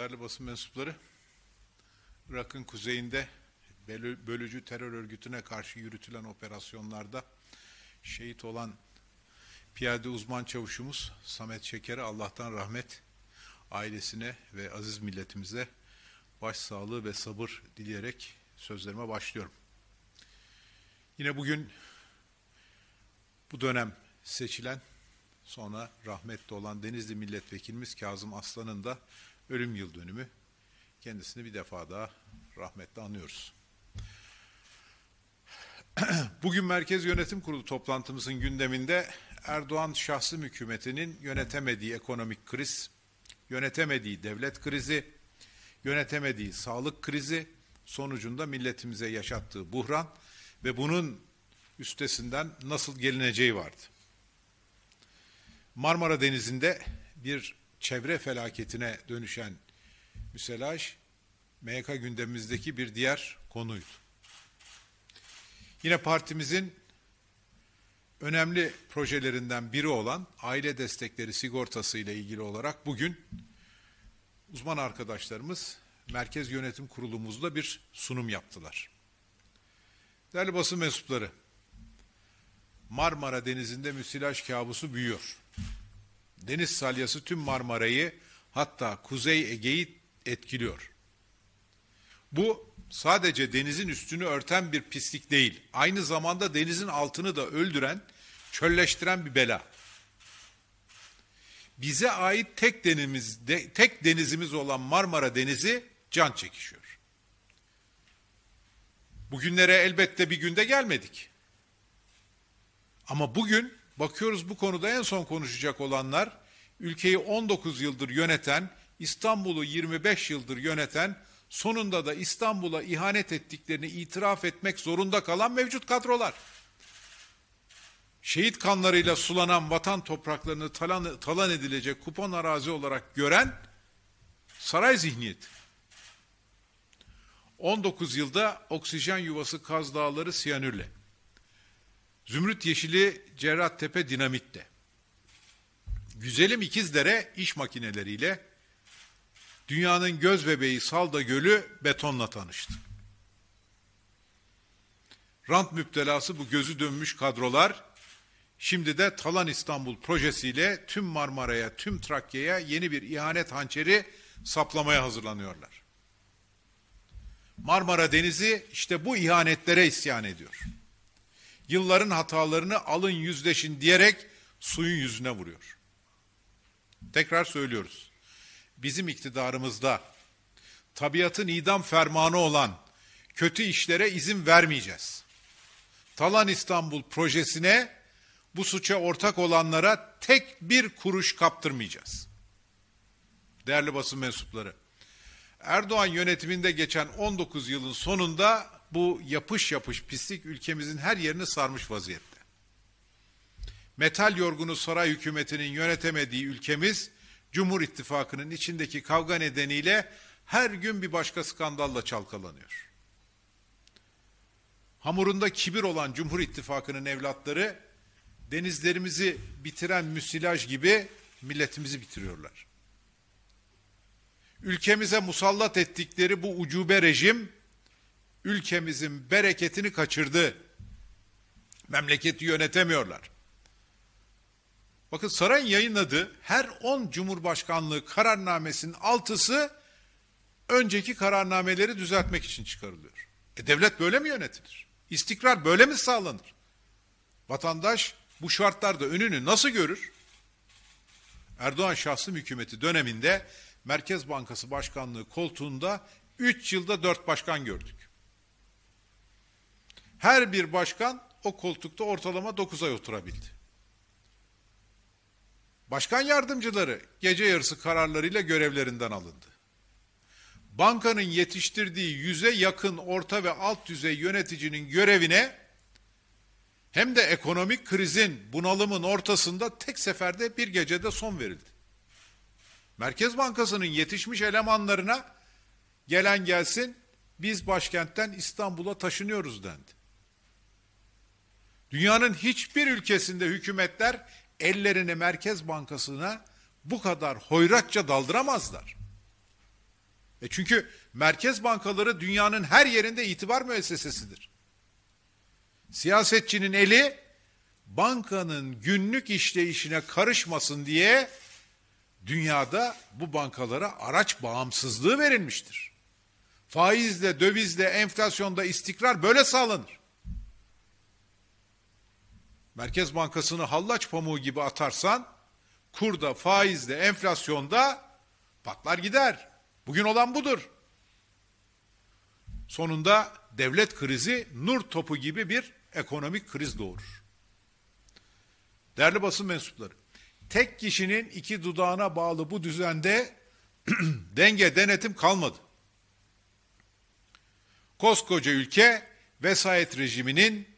Değerli basın mensupları, Irak'ın kuzeyinde bölücü terör örgütüne karşı yürütülen operasyonlarda şehit olan piyade uzman çavuşumuz Samet Şeker'e Allah'tan rahmet, ailesine ve aziz milletimize başsağlığı ve sabır dileyerek sözlerime başlıyorum. Yine bugün bu dönem seçilen sonra rahmetli olan Denizli Milletvekilimiz Kazım Aslan'ın da ölüm yıl dönümü. Kendisini bir defa daha rahmetle anıyoruz. Bugün Merkez Yönetim Kurulu toplantımızın gündeminde Erdoğan şahsi hükümetinin yönetemediği ekonomik kriz, yönetemediği devlet krizi, yönetemediği sağlık krizi sonucunda milletimize yaşattığı buhran ve bunun üstesinden nasıl gelineceği vardı. Marmara Denizi'nde bir çevre felaketine dönüşen müselaj MYK gündemimizdeki bir diğer konuydu. Yine partimizin önemli projelerinden biri olan aile destekleri sigortası ile ilgili olarak bugün uzman arkadaşlarımız Merkez Yönetim Kurulumuzda bir sunum yaptılar. Değerli basın mensupları, Marmara Denizi'nde müsilaj kabusu büyüyor. Deniz salyası tüm Marmara'yı hatta Kuzey Ege'yi etkiliyor. Bu sadece denizin üstünü örten bir pislik değil, aynı zamanda denizin altını da öldüren, çölleştiren bir bela. Bize ait tek denizimiz, tek denizimiz olan Marmara Denizi can çekişiyor. Bugünlere elbette bir günde gelmedik. Ama bugün Bakıyoruz bu konuda en son konuşacak olanlar ülkeyi 19 yıldır yöneten, İstanbul'u 25 yıldır yöneten, sonunda da İstanbul'a ihanet ettiklerini itiraf etmek zorunda kalan mevcut kadrolar. Şehit kanlarıyla sulanan vatan topraklarını talan, talan edilecek kupon arazi olarak gören saray zihniyeti. 19 yılda oksijen yuvası Kaz Dağları siyanürle. Zümrüt Yeşili Cerrah Tepe Dinamit'te. Güzelim İkizdere iş makineleriyle dünyanın göz bebeği Salda Gölü betonla tanıştı. Rant müptelası bu gözü dönmüş kadrolar şimdi de Talan İstanbul projesiyle tüm Marmara'ya, tüm Trakya'ya yeni bir ihanet hançeri saplamaya hazırlanıyorlar. Marmara Denizi işte bu ihanetlere isyan ediyor yılların hatalarını alın yüzleşin diyerek suyun yüzüne vuruyor. Tekrar söylüyoruz. Bizim iktidarımızda tabiatın idam fermanı olan kötü işlere izin vermeyeceğiz. Talan İstanbul projesine bu suça ortak olanlara tek bir kuruş kaptırmayacağız. Değerli basın mensupları, Erdoğan yönetiminde geçen 19 yılın sonunda bu yapış yapış pislik ülkemizin her yerini sarmış vaziyette. Metal yorgunu saray hükümetinin yönetemediği ülkemiz, Cumhur İttifakı'nın içindeki kavga nedeniyle her gün bir başka skandalla çalkalanıyor. Hamurunda kibir olan Cumhur İttifakı'nın evlatları denizlerimizi bitiren müsilaj gibi milletimizi bitiriyorlar. Ülkemize musallat ettikleri bu ucube rejim ülkemizin bereketini kaçırdı. Memleketi yönetemiyorlar. Bakın sarayın yayınladığı her 10 Cumhurbaşkanlığı kararnamesinin altısı önceki kararnameleri düzeltmek için çıkarılıyor. E devlet böyle mi yönetilir? İstikrar böyle mi sağlanır? Vatandaş bu şartlarda önünü nasıl görür? Erdoğan şahsım hükümeti döneminde Merkez Bankası Başkanlığı koltuğunda 3 yılda 4 başkan gördük her bir başkan o koltukta ortalama 9 ay oturabildi. Başkan yardımcıları gece yarısı kararlarıyla görevlerinden alındı. Bankanın yetiştirdiği yüze yakın orta ve alt düzey yöneticinin görevine hem de ekonomik krizin, bunalımın ortasında tek seferde bir gecede son verildi. Merkez Bankası'nın yetişmiş elemanlarına gelen gelsin biz başkentten İstanbul'a taşınıyoruz dendi. Dünyanın hiçbir ülkesinde hükümetler ellerini Merkez Bankası'na bu kadar hoyratça daldıramazlar. E çünkü merkez bankaları dünyanın her yerinde itibar müessesesidir. Siyasetçinin eli bankanın günlük işleyişine karışmasın diye dünyada bu bankalara araç bağımsızlığı verilmiştir. Faizle, dövizle, enflasyonda istikrar böyle sağlanır. Merkez Bankası'nı hallaç pamuğu gibi atarsan kurda, faizde, enflasyonda patlar gider. Bugün olan budur. Sonunda devlet krizi nur topu gibi bir ekonomik kriz doğurur. Değerli basın mensupları, tek kişinin iki dudağına bağlı bu düzende denge denetim kalmadı. Koskoca ülke vesayet rejiminin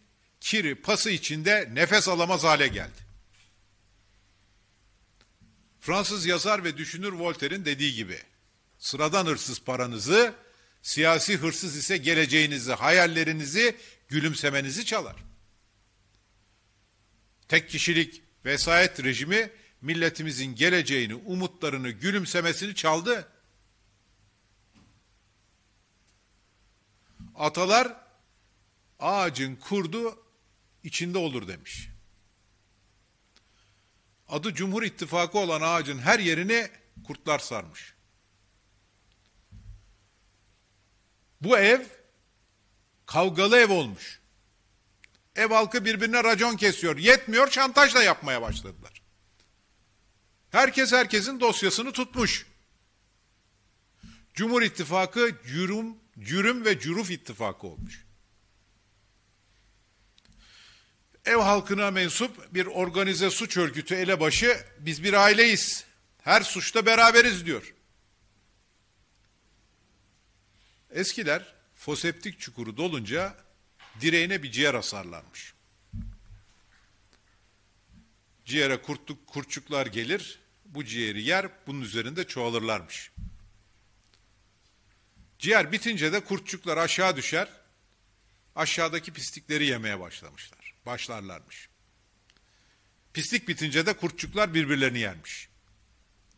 kiri pası içinde nefes alamaz hale geldi. Fransız yazar ve düşünür Voltaire'in dediği gibi, sıradan hırsız paranızı, siyasi hırsız ise geleceğinizi, hayallerinizi, gülümsemenizi çalar. Tek kişilik vesayet rejimi milletimizin geleceğini, umutlarını, gülümsemesini çaldı. Atalar ağacın kurdu içinde olur demiş. Adı Cumhur İttifakı olan ağacın her yerini kurtlar sarmış. Bu ev kavgalı ev olmuş. Ev halkı birbirine racon kesiyor. Yetmiyor şantajla yapmaya başladılar. Herkes herkesin dosyasını tutmuş. Cumhur İttifakı cürüm, cürüm ve cüruf ittifakı olmuş. ev halkına mensup bir organize suç örgütü elebaşı biz bir aileyiz. Her suçta beraberiz diyor. Eskiler foseptik çukuru dolunca direğine bir ciğer hasarlanmış. Ciğere kurtluk, kurtçuklar gelir, bu ciğeri yer, bunun üzerinde çoğalırlarmış. Ciğer bitince de kurtçuklar aşağı düşer, aşağıdaki pislikleri yemeye başlamışlar başlarlarmış. Pislik bitince de kurtçuklar birbirlerini yermiş.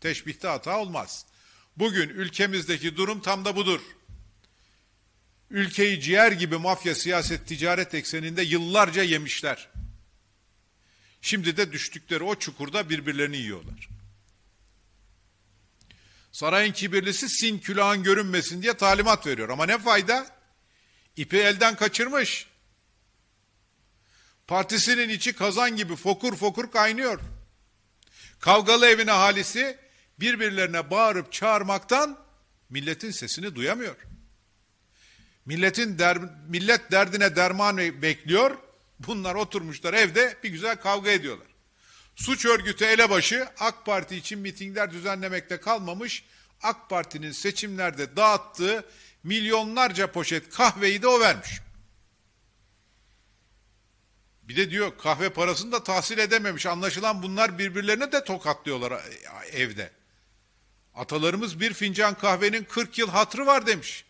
Teşbihte hata olmaz. Bugün ülkemizdeki durum tam da budur. Ülkeyi ciğer gibi mafya siyaset ticaret ekseninde yıllarca yemişler. Şimdi de düştükleri o çukurda birbirlerini yiyorlar. Sarayın kibirlisi sin külahın görünmesin diye talimat veriyor. Ama ne fayda? İpi elden kaçırmış. Partisinin içi kazan gibi fokur fokur kaynıyor. Kavgalı evin ahalisi birbirlerine bağırıp çağırmaktan milletin sesini duyamıyor. Milletin der, millet derdine derman bekliyor. Bunlar oturmuşlar evde bir güzel kavga ediyorlar. Suç örgütü elebaşı AK Parti için mitingler düzenlemekte kalmamış. AK Parti'nin seçimlerde dağıttığı milyonlarca poşet kahveyi de o vermiş. Bir de diyor kahve parasını da tahsil edememiş. Anlaşılan bunlar birbirlerine de tokatlıyorlar evde. Atalarımız bir fincan kahvenin 40 yıl hatırı var demiş.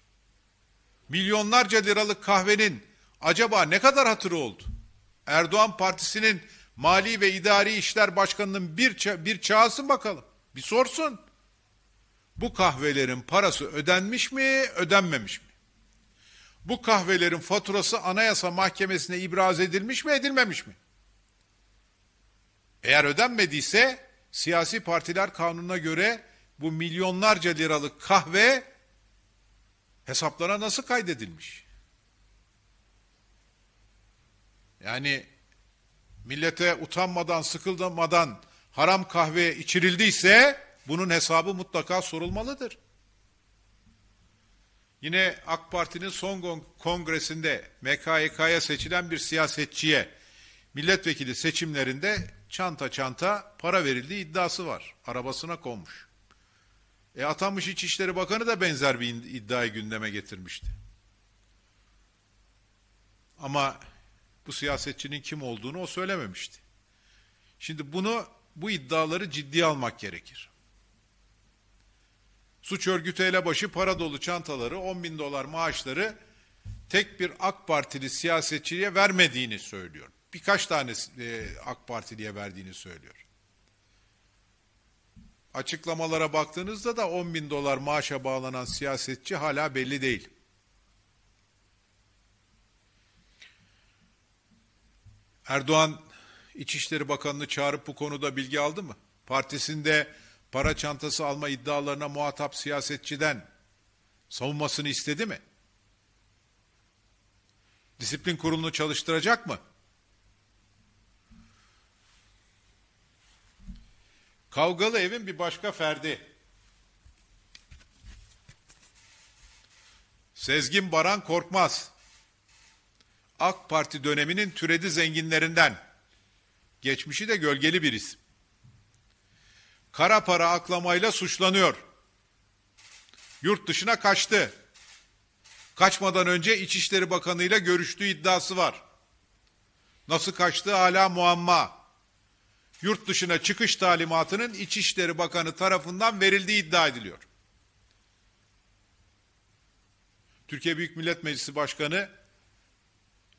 Milyonlarca liralık kahvenin acaba ne kadar hatırı oldu? Erdoğan Partisi'nin Mali ve İdari İşler Başkanı'nın bir, ça bir çağısın bakalım. Bir sorsun. Bu kahvelerin parası ödenmiş mi, ödenmemiş mi? bu kahvelerin faturası Anayasa Mahkemesi'ne ibraz edilmiş mi edilmemiş mi? Eğer ödenmediyse siyasi partiler kanununa göre bu milyonlarca liralık kahve hesaplara nasıl kaydedilmiş? Yani millete utanmadan, sıkılmadan haram kahve içirildiyse bunun hesabı mutlaka sorulmalıdır. Yine AK Parti'nin son kongresinde MKYK'ya seçilen bir siyasetçiye milletvekili seçimlerinde çanta çanta para verildiği iddiası var. Arabasına konmuş. E atanmış İçişleri Bakanı da benzer bir iddiayı gündeme getirmişti. Ama bu siyasetçinin kim olduğunu o söylememişti. Şimdi bunu bu iddiaları ciddiye almak gerekir. Suç örgütü elebaşı para dolu çantaları, 10 bin dolar maaşları tek bir AK Partili siyasetçiye vermediğini söylüyor. Birkaç tane e, AK Partiliye verdiğini söylüyor. Açıklamalara baktığınızda da 10 bin dolar maaşa bağlanan siyasetçi hala belli değil. Erdoğan İçişleri Bakanı'nı çağırıp bu konuda bilgi aldı mı? Partisinde para çantası alma iddialarına muhatap siyasetçiden savunmasını istedi mi? Disiplin kurulunu çalıştıracak mı? Kavgalı evin bir başka ferdi. Sezgin Baran Korkmaz. AK Parti döneminin türedi zenginlerinden. Geçmişi de gölgeli bir isim kara para aklamayla suçlanıyor. Yurt dışına kaçtı. Kaçmadan önce İçişleri Bakanı ile görüştüğü iddiası var. Nasıl kaçtı hala muamma. Yurt dışına çıkış talimatının İçişleri Bakanı tarafından verildiği iddia ediliyor. Türkiye Büyük Millet Meclisi Başkanı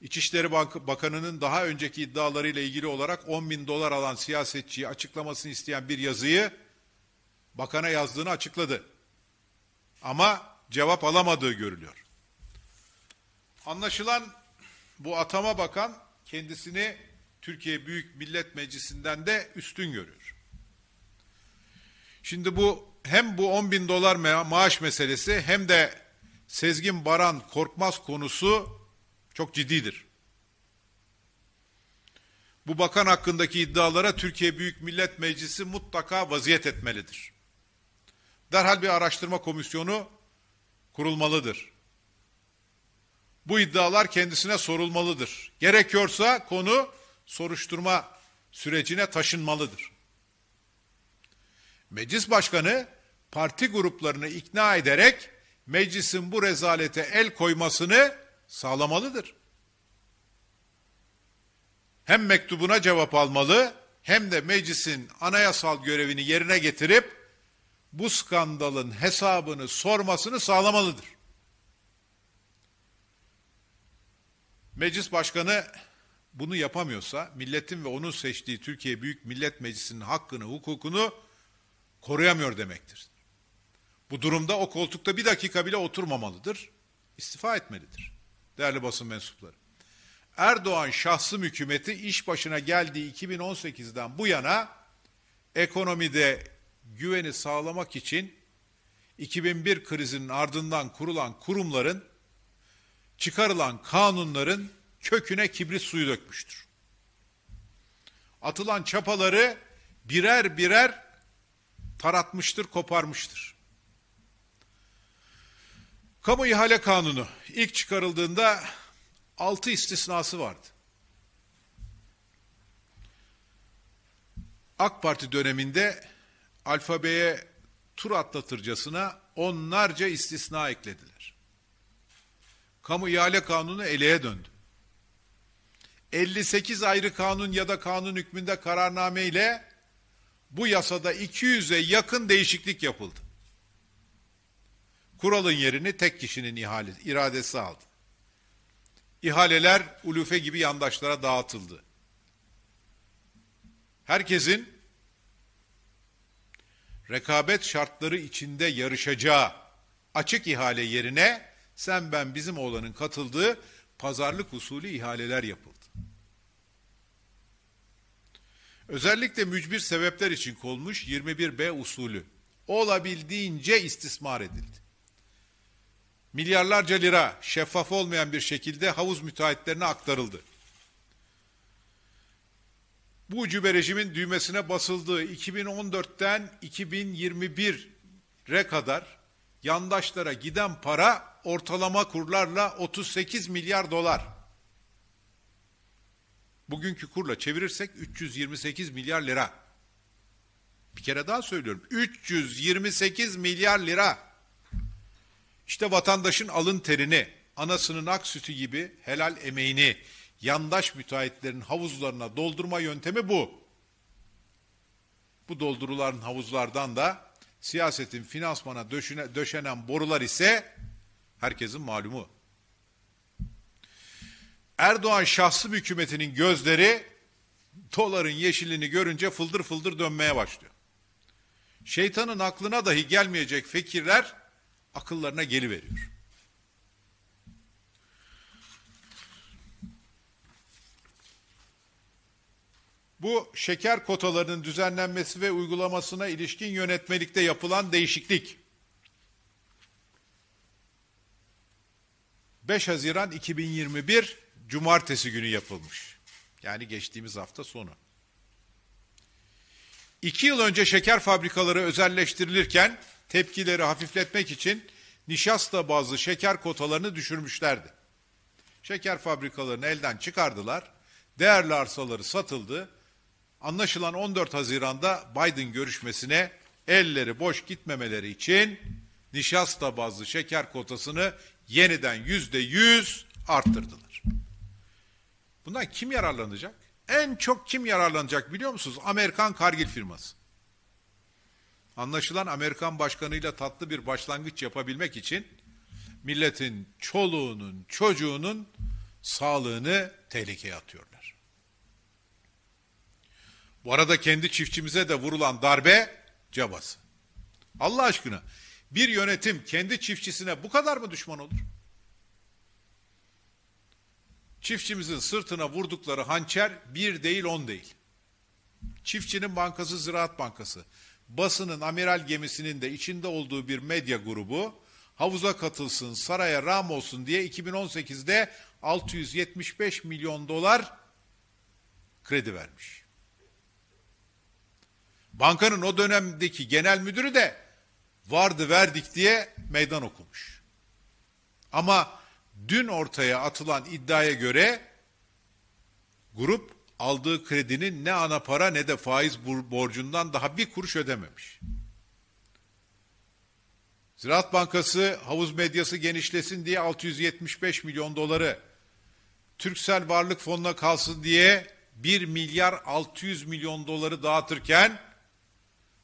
İçişleri Bakanı'nın daha önceki iddialarıyla ilgili olarak 10 bin dolar alan siyasetçiyi açıklamasını isteyen bir yazıyı bakana yazdığını açıkladı. Ama cevap alamadığı görülüyor. Anlaşılan bu atama bakan kendisini Türkiye Büyük Millet Meclisi'nden de üstün görüyor. Şimdi bu hem bu 10 bin dolar maaş meselesi hem de Sezgin Baran Korkmaz konusu çok ciddidir. Bu bakan hakkındaki iddialara Türkiye Büyük Millet Meclisi mutlaka vaziyet etmelidir. Derhal bir araştırma komisyonu kurulmalıdır. Bu iddialar kendisine sorulmalıdır. Gerekiyorsa konu soruşturma sürecine taşınmalıdır. Meclis başkanı parti gruplarını ikna ederek meclisin bu rezalete el koymasını sağlamalıdır. Hem mektubuna cevap almalı hem de meclisin anayasal görevini yerine getirip bu skandalın hesabını sormasını sağlamalıdır. Meclis Başkanı bunu yapamıyorsa milletin ve onun seçtiği Türkiye Büyük Millet Meclisi'nin hakkını, hukukunu koruyamıyor demektir. Bu durumda o koltukta bir dakika bile oturmamalıdır, istifa etmelidir değerli basın mensupları. Erdoğan şahsım hükümeti iş başına geldiği 2018'den bu yana ekonomide güveni sağlamak için 2001 krizinin ardından kurulan kurumların çıkarılan kanunların köküne kibrit suyu dökmüştür. Atılan çapaları birer birer taratmıştır, koparmıştır. Kamu İhale Kanunu ilk çıkarıldığında altı istisnası vardı. AK Parti döneminde alfabeye tur atlatırcasına onlarca istisna eklediler. Kamu İhale Kanunu eleye döndü. 58 ayrı kanun ya da kanun hükmünde kararname ile bu yasada 200'e yakın değişiklik yapıldı. Kuralın yerini tek kişinin ihalesi, iradesi aldı. İhaleler ulufe gibi yandaşlara dağıtıldı. Herkesin rekabet şartları içinde yarışacağı açık ihale yerine sen ben bizim oğlanın katıldığı pazarlık usulü ihaleler yapıldı. Özellikle mücbir sebepler için konmuş 21B usulü olabildiğince istismar edildi milyarlarca lira şeffaf olmayan bir şekilde havuz müteahhitlerine aktarıldı. Bu ucube rejimin düğmesine basıldığı 2014'ten 2021'e kadar yandaşlara giden para ortalama kurlarla 38 milyar dolar. Bugünkü kurla çevirirsek 328 milyar lira. Bir kere daha söylüyorum. 328 milyar lira. İşte vatandaşın alın terini, anasının ak sütü gibi helal emeğini yandaş müteahhitlerin havuzlarına doldurma yöntemi bu. Bu doldurulan havuzlardan da siyasetin finansmana döşene, döşenen borular ise herkesin malumu. Erdoğan şahsı hükümetinin gözleri doların yeşilini görünce fıldır fıldır dönmeye başlıyor. Şeytanın aklına dahi gelmeyecek fikirler akıllarına geri veriyor. Bu şeker kotalarının düzenlenmesi ve uygulamasına ilişkin yönetmelikte yapılan değişiklik. 5 Haziran 2021 Cumartesi günü yapılmış. Yani geçtiğimiz hafta sonu. İki yıl önce şeker fabrikaları özelleştirilirken tepkileri hafifletmek için nişasta bazı şeker kotalarını düşürmüşlerdi. Şeker fabrikalarını elden çıkardılar, değerli arsaları satıldı. Anlaşılan 14 Haziran'da Biden görüşmesine elleri boş gitmemeleri için nişasta bazlı şeker kotasını yeniden yüzde yüz arttırdılar. Bundan kim yararlanacak? En çok kim yararlanacak biliyor musunuz? Amerikan Kargil firması. Anlaşılan Amerikan başkanıyla tatlı bir başlangıç yapabilmek için milletin çoluğunun, çocuğunun sağlığını tehlikeye atıyorlar. Bu arada kendi çiftçimize de vurulan darbe cabası. Allah aşkına bir yönetim kendi çiftçisine bu kadar mı düşman olur? Çiftçimizin sırtına vurdukları hançer bir değil on değil. Çiftçinin bankası Ziraat Bankası basının amiral gemisinin de içinde olduğu bir medya grubu havuza katılsın, saraya ram olsun diye 2018'de 675 milyon dolar kredi vermiş. Bankanın o dönemdeki genel müdürü de vardı verdik diye meydan okumuş. Ama dün ortaya atılan iddiaya göre grup aldığı kredinin ne ana para ne de faiz borcundan daha bir kuruş ödememiş. Ziraat Bankası havuz medyası genişlesin diye 675 milyon doları, Türksel Varlık Fonu'na kalsın diye 1 milyar 600 milyon doları dağıtırken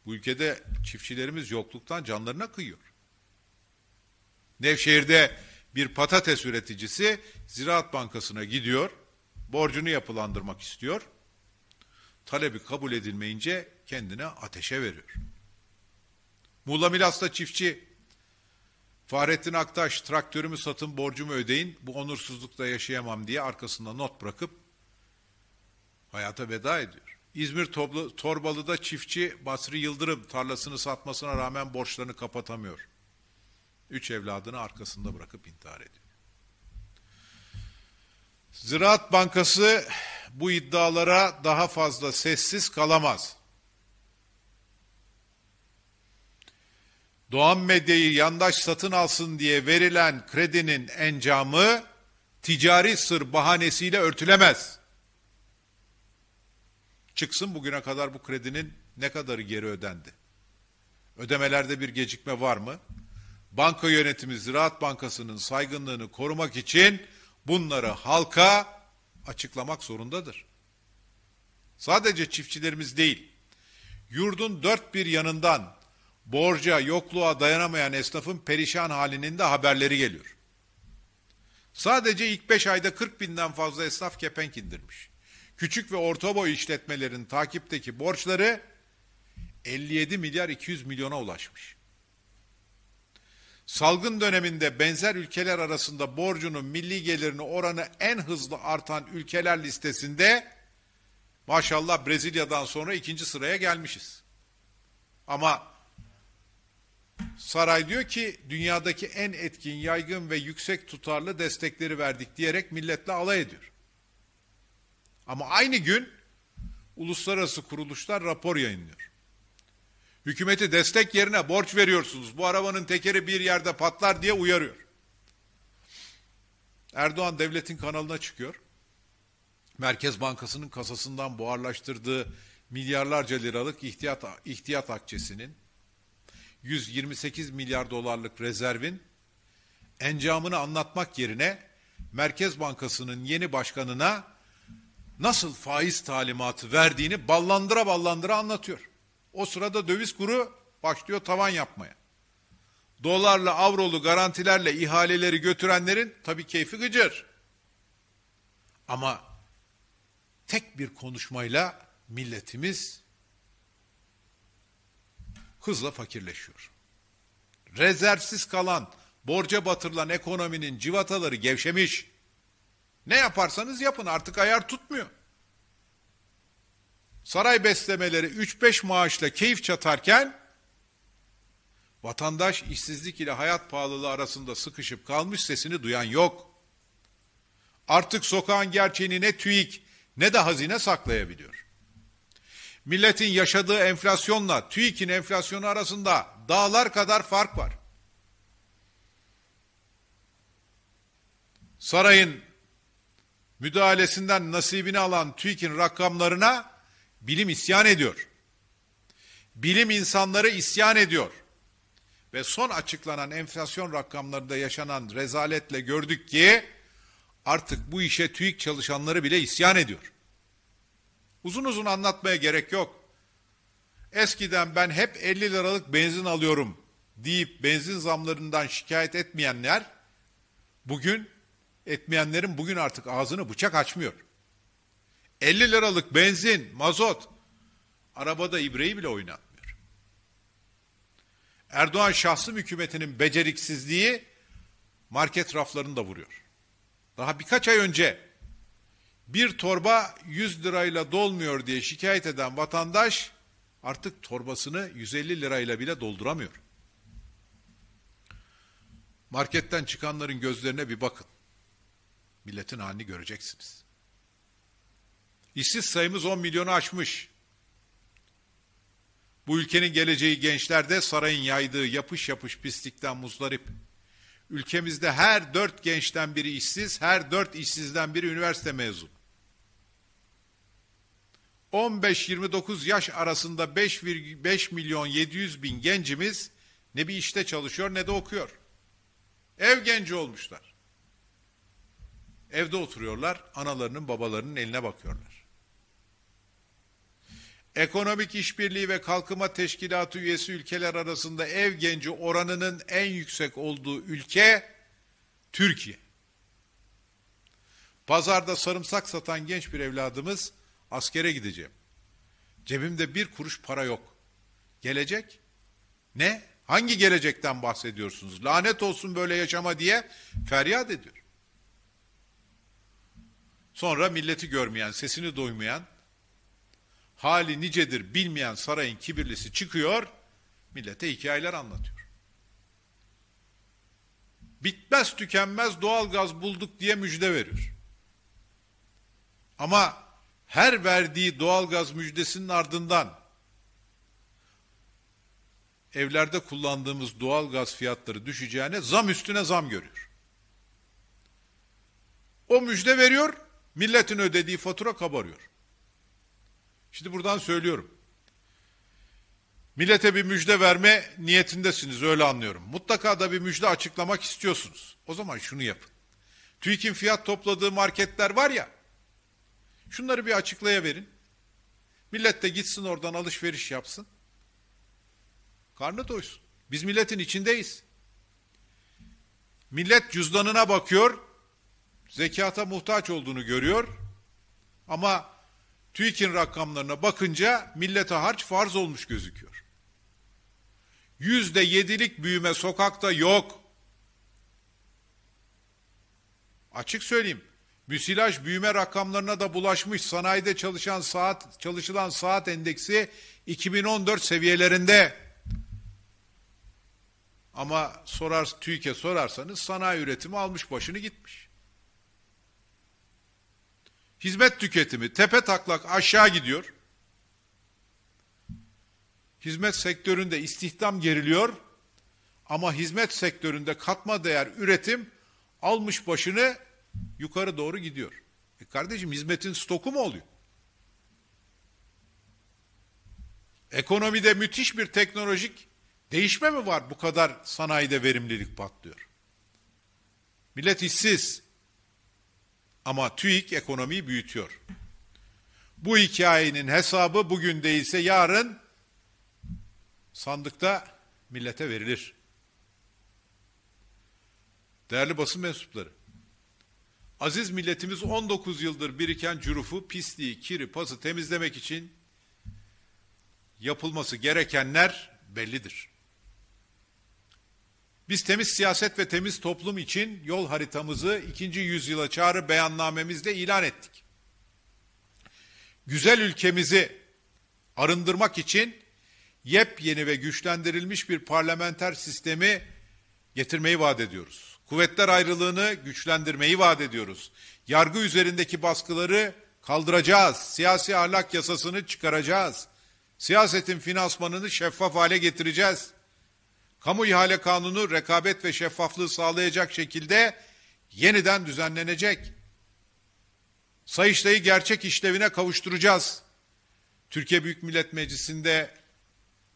bu ülkede çiftçilerimiz yokluktan canlarına kıyıyor. Nevşehir'de bir patates üreticisi Ziraat Bankası'na gidiyor borcunu yapılandırmak istiyor. Talebi kabul edilmeyince kendine ateşe veriyor. Muğla Milas'ta çiftçi Fahrettin Aktaş traktörümü satın borcumu ödeyin bu onursuzlukta yaşayamam diye arkasında not bırakıp hayata veda ediyor. İzmir Torbalı'da çiftçi Basri Yıldırım tarlasını satmasına rağmen borçlarını kapatamıyor. Üç evladını arkasında bırakıp intihar ediyor. Ziraat Bankası bu iddialara daha fazla sessiz kalamaz. Doğan medyayı yandaş satın alsın diye verilen kredinin encamı ticari sır bahanesiyle örtülemez. Çıksın bugüne kadar bu kredinin ne kadarı geri ödendi? Ödemelerde bir gecikme var mı? Banka yönetimi Ziraat Bankası'nın saygınlığını korumak için bunları halka açıklamak zorundadır. Sadece çiftçilerimiz değil, yurdun dört bir yanından borca, yokluğa dayanamayan esnafın perişan halinin de haberleri geliyor. Sadece ilk beş ayda 40 binden fazla esnaf kepenk indirmiş. Küçük ve orta boy işletmelerin takipteki borçları 57 milyar 200 milyona ulaşmış. Salgın döneminde benzer ülkeler arasında borcunun milli gelirini oranı en hızlı artan ülkeler listesinde maşallah Brezilya'dan sonra ikinci sıraya gelmişiz. Ama saray diyor ki dünyadaki en etkin, yaygın ve yüksek tutarlı destekleri verdik diyerek milletle alay ediyor. Ama aynı gün uluslararası kuruluşlar rapor yayınlıyor. Hükümeti destek yerine borç veriyorsunuz. Bu arabanın tekeri bir yerde patlar diye uyarıyor. Erdoğan devletin kanalına çıkıyor. Merkez Bankası'nın kasasından buharlaştırdığı milyarlarca liralık ihtiyat, ihtiyat akçesinin 128 milyar dolarlık rezervin encamını anlatmak yerine Merkez Bankası'nın yeni başkanına nasıl faiz talimatı verdiğini ballandıra ballandıra anlatıyor. O sırada döviz kuru başlıyor tavan yapmaya. Dolarla, avrolu garantilerle ihaleleri götürenlerin tabii keyfi gıcır. Ama tek bir konuşmayla milletimiz hızla fakirleşiyor. Rezervsiz kalan, borca batırılan ekonominin civataları gevşemiş. Ne yaparsanız yapın artık ayar tutmuyor saray beslemeleri 3-5 maaşla keyif çatarken vatandaş işsizlik ile hayat pahalılığı arasında sıkışıp kalmış sesini duyan yok. Artık sokağın gerçeğini ne TÜİK ne de hazine saklayabiliyor. Milletin yaşadığı enflasyonla TÜİK'in enflasyonu arasında dağlar kadar fark var. Sarayın müdahalesinden nasibini alan TÜİK'in rakamlarına Bilim isyan ediyor. Bilim insanları isyan ediyor. Ve son açıklanan enflasyon rakamlarında yaşanan rezaletle gördük ki artık bu işe TÜİK çalışanları bile isyan ediyor. Uzun uzun anlatmaya gerek yok. Eskiden ben hep 50 liralık benzin alıyorum deyip benzin zamlarından şikayet etmeyenler bugün etmeyenlerin bugün artık ağzını bıçak açmıyor. 50 liralık benzin, mazot. Arabada ibreyi bile oynatmıyor. Erdoğan şahsım hükümetinin beceriksizliği market raflarını da vuruyor. Daha birkaç ay önce bir torba 100 lirayla dolmuyor diye şikayet eden vatandaş artık torbasını 150 lirayla bile dolduramıyor. Marketten çıkanların gözlerine bir bakın. Milletin halini göreceksiniz. İşsiz sayımız 10 milyonu aşmış. Bu ülkenin geleceği gençlerde sarayın yaydığı yapış yapış pislikten muzdarip. Ülkemizde her dört gençten biri işsiz, her dört işsizden biri üniversite mezun. 15-29 yaş arasında 5,5 milyon 700 bin gencimiz ne bir işte çalışıyor ne de okuyor. Ev genci olmuşlar. Evde oturuyorlar, analarının babalarının eline bakıyorlar. Ekonomik İşbirliği ve Kalkınma Teşkilatı üyesi ülkeler arasında ev genci oranının en yüksek olduğu ülke Türkiye. Pazarda sarımsak satan genç bir evladımız askere gideceğim. Cebimde bir kuruş para yok. Gelecek? Ne? Hangi gelecekten bahsediyorsunuz? Lanet olsun böyle yaşama diye feryat ediyor. Sonra milleti görmeyen, sesini duymayan, hali nicedir bilmeyen sarayın kibirlisi çıkıyor, millete hikayeler anlatıyor. Bitmez tükenmez doğal gaz bulduk diye müjde veriyor. Ama her verdiği doğal gaz müjdesinin ardından evlerde kullandığımız doğal gaz fiyatları düşeceğine zam üstüne zam görüyor. O müjde veriyor, milletin ödediği fatura kabarıyor. Şimdi buradan söylüyorum. Millete bir müjde verme niyetindesiniz öyle anlıyorum. Mutlaka da bir müjde açıklamak istiyorsunuz. O zaman şunu yapın. TÜİK'in fiyat topladığı marketler var ya. Şunları bir açıklaya verin. Millet de gitsin oradan alışveriş yapsın. Karnı doysun. Biz milletin içindeyiz. Millet cüzdanına bakıyor, zekata muhtaç olduğunu görüyor ama TÜİK'in rakamlarına bakınca millete harç farz olmuş gözüküyor. Yüzde yedilik büyüme sokakta yok. Açık söyleyeyim. Müsilaj büyüme rakamlarına da bulaşmış sanayide çalışan saat çalışılan saat endeksi 2014 seviyelerinde. Ama sorar TÜİK'e sorarsanız sanayi üretimi almış başını gitmiş hizmet tüketimi tepe taklak aşağı gidiyor. Hizmet sektöründe istihdam geriliyor ama hizmet sektöründe katma değer üretim almış başını yukarı doğru gidiyor. E kardeşim hizmetin stoku mu oluyor? Ekonomide müthiş bir teknolojik değişme mi var bu kadar sanayide verimlilik patlıyor? Millet işsiz. Ama TÜİK ekonomiyi büyütüyor. Bu hikayenin hesabı bugün değilse yarın sandıkta millete verilir. Değerli basın mensupları, aziz milletimiz 19 yıldır biriken cürufu, pisliği, kiri, pası temizlemek için yapılması gerekenler bellidir. Biz temiz siyaset ve temiz toplum için yol haritamızı ikinci yüzyıla çağrı beyannamemizle ilan ettik. Güzel ülkemizi arındırmak için yepyeni ve güçlendirilmiş bir parlamenter sistemi getirmeyi vaat ediyoruz. Kuvvetler ayrılığını güçlendirmeyi vaat ediyoruz. Yargı üzerindeki baskıları kaldıracağız. Siyasi ahlak yasasını çıkaracağız. Siyasetin finansmanını şeffaf hale getireceğiz.'' Kamu ihale kanunu rekabet ve şeffaflığı sağlayacak şekilde yeniden düzenlenecek. Sayıştay'ı gerçek işlevine kavuşturacağız. Türkiye Büyük Millet Meclisi'nde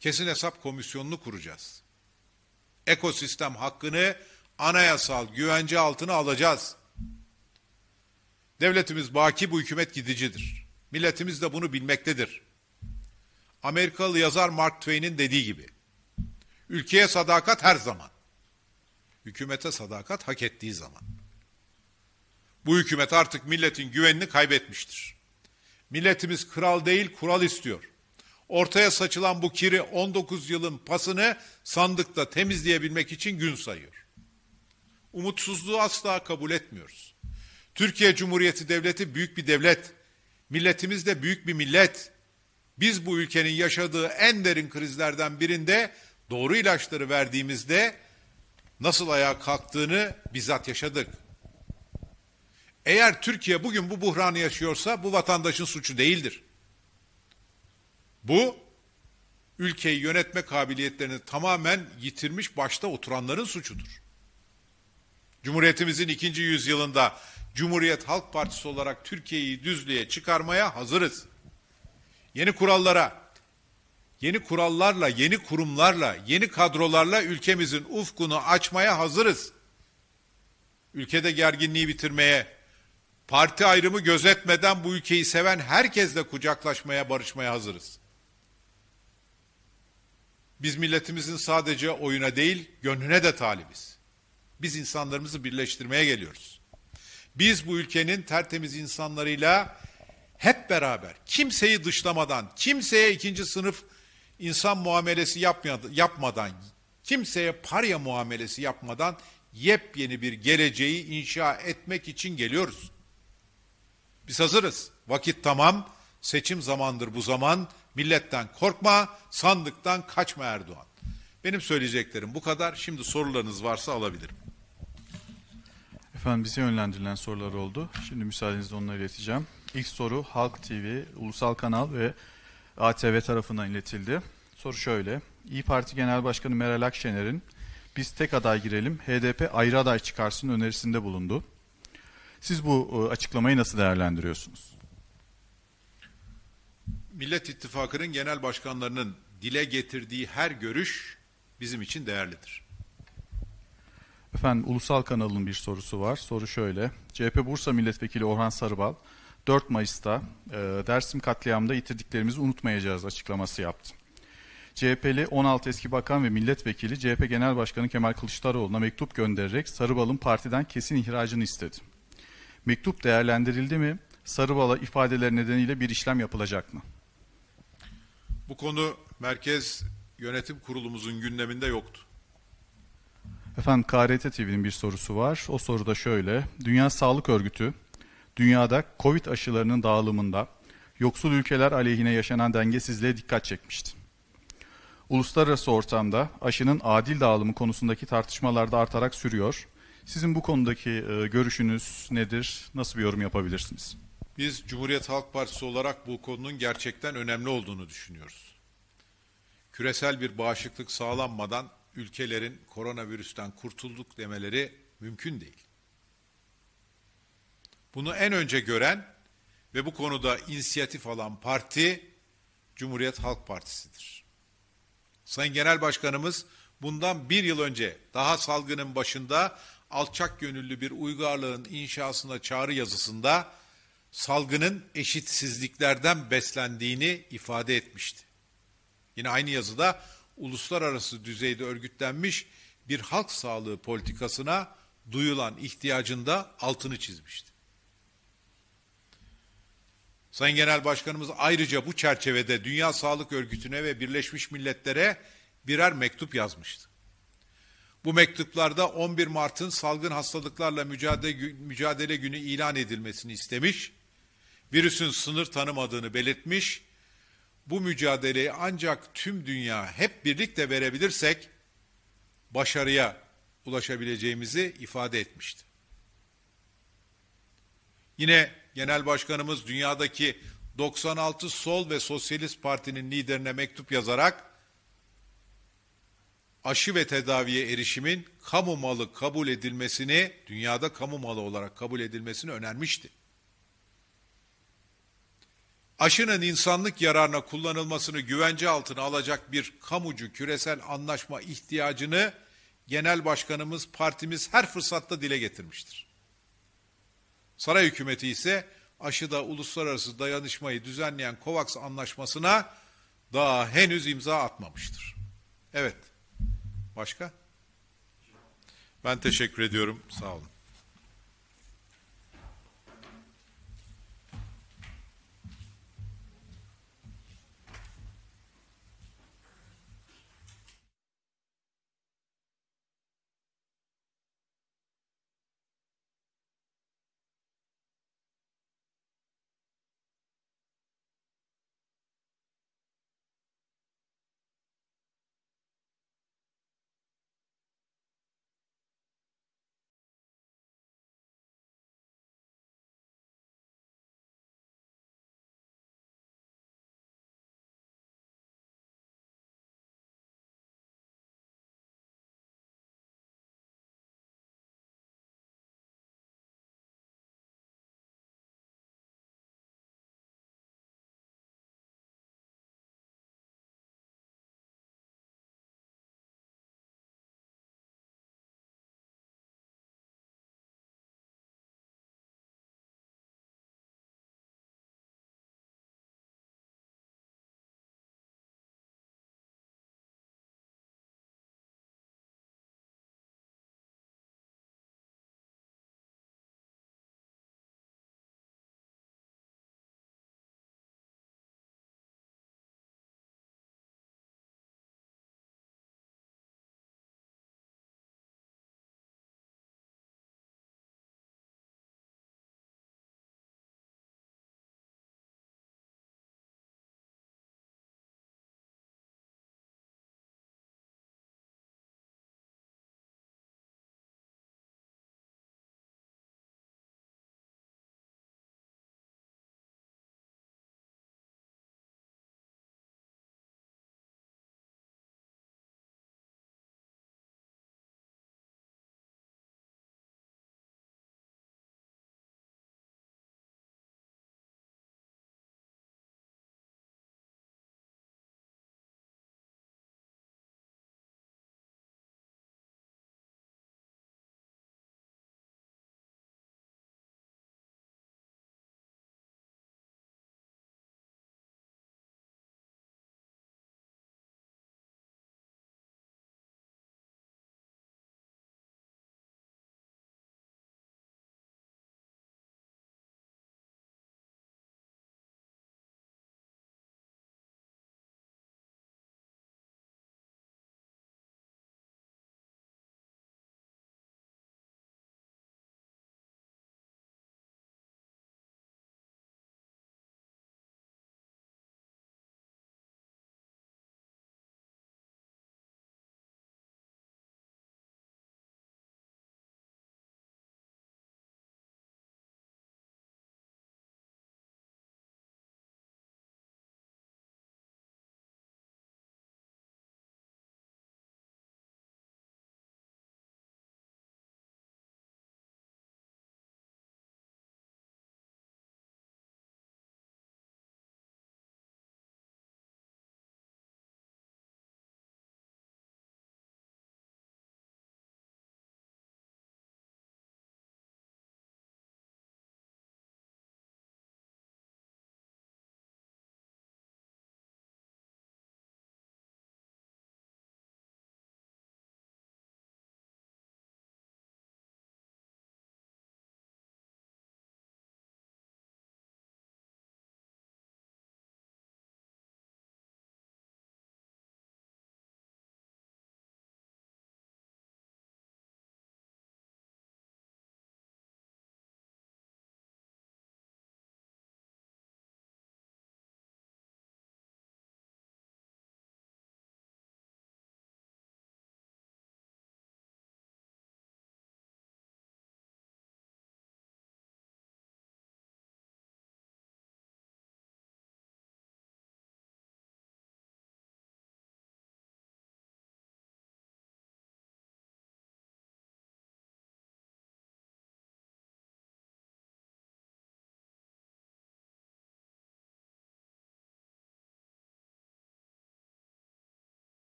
kesin hesap komisyonunu kuracağız. Ekosistem hakkını anayasal güvence altına alacağız. Devletimiz baki bu hükümet gidicidir. Milletimiz de bunu bilmektedir. Amerikalı yazar Mark Twain'in dediği gibi Ülkeye sadakat her zaman. Hükümete sadakat hak ettiği zaman. Bu hükümet artık milletin güvenini kaybetmiştir. Milletimiz kral değil kural istiyor. Ortaya saçılan bu kiri 19 yılın pasını sandıkta temizleyebilmek için gün sayıyor. Umutsuzluğu asla kabul etmiyoruz. Türkiye Cumhuriyeti Devleti büyük bir devlet. Milletimiz de büyük bir millet. Biz bu ülkenin yaşadığı en derin krizlerden birinde doğru ilaçları verdiğimizde nasıl ayağa kalktığını bizzat yaşadık. Eğer Türkiye bugün bu buhranı yaşıyorsa bu vatandaşın suçu değildir. Bu ülkeyi yönetme kabiliyetlerini tamamen yitirmiş başta oturanların suçudur. Cumhuriyetimizin ikinci yüzyılında Cumhuriyet Halk Partisi olarak Türkiye'yi düzlüğe çıkarmaya hazırız. Yeni kurallara, yeni kurallarla, yeni kurumlarla, yeni kadrolarla ülkemizin ufkunu açmaya hazırız. Ülkede gerginliği bitirmeye, parti ayrımı gözetmeden bu ülkeyi seven herkesle kucaklaşmaya, barışmaya hazırız. Biz milletimizin sadece oyuna değil, gönlüne de talibiz. Biz insanlarımızı birleştirmeye geliyoruz. Biz bu ülkenin tertemiz insanlarıyla hep beraber kimseyi dışlamadan, kimseye ikinci sınıf insan muamelesi yapmadan, kimseye parya muamelesi yapmadan yepyeni bir geleceği inşa etmek için geliyoruz. Biz hazırız. Vakit tamam. Seçim zamandır bu zaman. Milletten korkma, sandıktan kaçma Erdoğan. Benim söyleyeceklerim bu kadar. Şimdi sorularınız varsa alabilirim. Efendim bize yönlendirilen sorular oldu. Şimdi müsaadenizle onları ileteceğim. İlk soru Halk TV, Ulusal Kanal ve ATV tarafından iletildi. Soru şöyle. İyi Parti Genel Başkanı Meral Akşener'in biz tek aday girelim, HDP ayrı aday çıkarsın önerisinde bulundu. Siz bu e, açıklamayı nasıl değerlendiriyorsunuz? Millet İttifakı'nın genel başkanlarının dile getirdiği her görüş bizim için değerlidir. Efendim Ulusal Kanal'ın bir sorusu var. Soru şöyle. CHP Bursa Milletvekili Orhan Sarıbal, 4 Mayıs'ta e, Dersim katliamında itirdiklerimizi unutmayacağız açıklaması yaptı. CHP'li 16 eski bakan ve milletvekili CHP Genel Başkanı Kemal Kılıçdaroğlu'na mektup göndererek Sarıbal'ın partiden kesin ihracını istedi. Mektup değerlendirildi mi? Sarıbal'a ifadeler nedeniyle bir işlem yapılacak mı? Bu konu Merkez Yönetim Kurulumuzun gündeminde yoktu. Efendim KRT TV'nin bir sorusu var. O soru da şöyle. Dünya Sağlık Örgütü dünyada Covid aşılarının dağılımında yoksul ülkeler aleyhine yaşanan dengesizliğe dikkat çekmişti. Uluslararası ortamda aşının adil dağılımı konusundaki tartışmalar da artarak sürüyor. Sizin bu konudaki e, görüşünüz nedir? Nasıl bir yorum yapabilirsiniz? Biz Cumhuriyet Halk Partisi olarak bu konunun gerçekten önemli olduğunu düşünüyoruz. Küresel bir bağışıklık sağlanmadan ülkelerin koronavirüsten kurtulduk demeleri mümkün değil. Bunu en önce gören ve bu konuda inisiyatif alan parti Cumhuriyet Halk Partisi'dir. Sayın Genel Başkanımız bundan bir yıl önce daha salgının başında alçak gönüllü bir uygarlığın inşasına çağrı yazısında salgının eşitsizliklerden beslendiğini ifade etmişti. Yine aynı yazıda uluslararası düzeyde örgütlenmiş bir halk sağlığı politikasına duyulan ihtiyacında altını çizmişti. Sayın Genel Başkanımız ayrıca bu çerçevede Dünya Sağlık Örgütü'ne ve Birleşmiş Milletler'e birer mektup yazmıştı. Bu mektuplarda 11 Mart'ın salgın hastalıklarla mücadele, mücadele günü ilan edilmesini istemiş, virüsün sınır tanımadığını belirtmiş, bu mücadeleyi ancak tüm dünya hep birlikte verebilirsek başarıya ulaşabileceğimizi ifade etmişti. Yine Genel Başkanımız dünyadaki 96 sol ve sosyalist partinin liderine mektup yazarak aşı ve tedaviye erişimin kamu malı kabul edilmesini, dünyada kamu malı olarak kabul edilmesini önermişti. Aşının insanlık yararına kullanılmasını güvence altına alacak bir kamucu küresel anlaşma ihtiyacını Genel Başkanımız partimiz her fırsatta dile getirmiştir. Saray hükümeti ise aşıda uluslararası dayanışmayı düzenleyen COVAX anlaşmasına daha henüz imza atmamıştır. Evet. Başka? Ben teşekkür ediyorum. Sağ olun.